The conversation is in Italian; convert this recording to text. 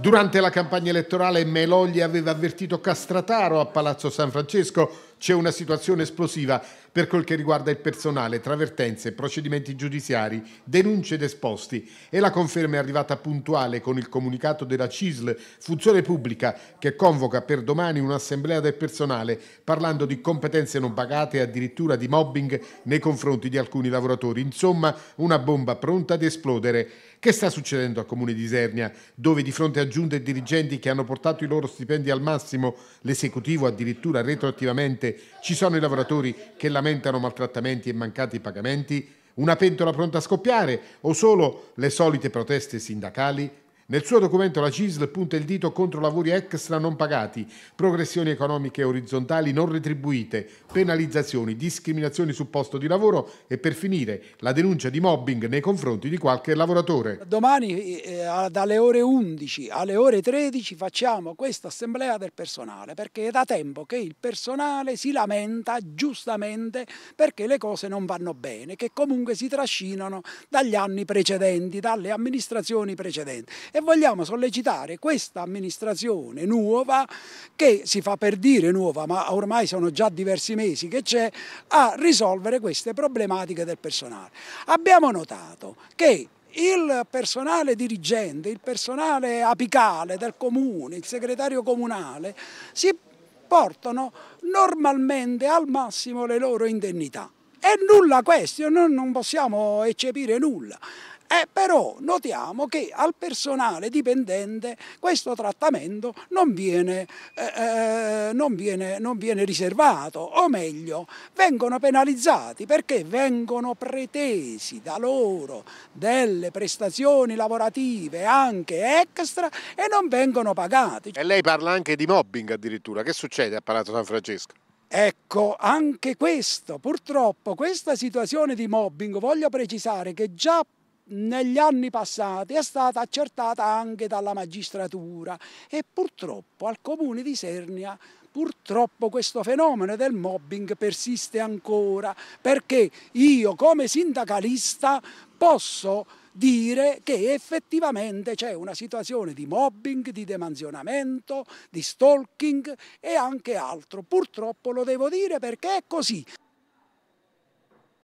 Durante la campagna elettorale Meloglia aveva avvertito Castrataro a Palazzo San Francesco c'è una situazione esplosiva per quel che riguarda il personale, travertenze, procedimenti giudiziari, denunce ed esposti e la conferma è arrivata puntuale con il comunicato della CISL Funzione Pubblica che convoca per domani un'assemblea del personale parlando di competenze non pagate e addirittura di mobbing nei confronti di alcuni lavoratori. Insomma, una bomba pronta ad esplodere. Che sta succedendo al comune di Isernia, dove di fronte a giunte e dirigenti che hanno portato i loro stipendi al massimo, l'esecutivo addirittura retroattivamente giustamente ci sono i lavoratori che lamentano maltrattamenti e mancati pagamenti? Una pentola pronta a scoppiare o solo le solite proteste sindacali nel suo documento la CISL punta il dito contro lavori extra non pagati, progressioni economiche orizzontali non retribuite, penalizzazioni, discriminazioni sul posto di lavoro e per finire la denuncia di mobbing nei confronti di qualche lavoratore. Domani eh, dalle ore 11 alle ore 13 facciamo questa assemblea del personale perché è da tempo che il personale si lamenta giustamente perché le cose non vanno bene, che comunque si trascinano dagli anni precedenti, dalle amministrazioni precedenti e vogliamo sollecitare questa amministrazione nuova, che si fa per dire nuova, ma ormai sono già diversi mesi che c'è, a risolvere queste problematiche del personale. Abbiamo notato che il personale dirigente, il personale apicale del comune, il segretario comunale, si portano normalmente al massimo le loro indennità. È nulla questo, noi non possiamo eccepire nulla. Eh, però notiamo che al personale dipendente questo trattamento non viene, eh, eh, non viene, non viene riservato, o meglio, vengono penalizzati perché vengono pretesi da loro delle prestazioni lavorative anche extra e non vengono pagati. E lei parla anche di mobbing addirittura, che succede a Palazzo San Francesco? Ecco, anche questo, purtroppo, questa situazione di mobbing, voglio precisare che già negli anni passati è stata accertata anche dalla magistratura e purtroppo al comune di Sernia purtroppo questo fenomeno del mobbing persiste ancora perché io come sindacalista posso dire che effettivamente c'è una situazione di mobbing, di demanzionamento, di stalking e anche altro. Purtroppo lo devo dire perché è così.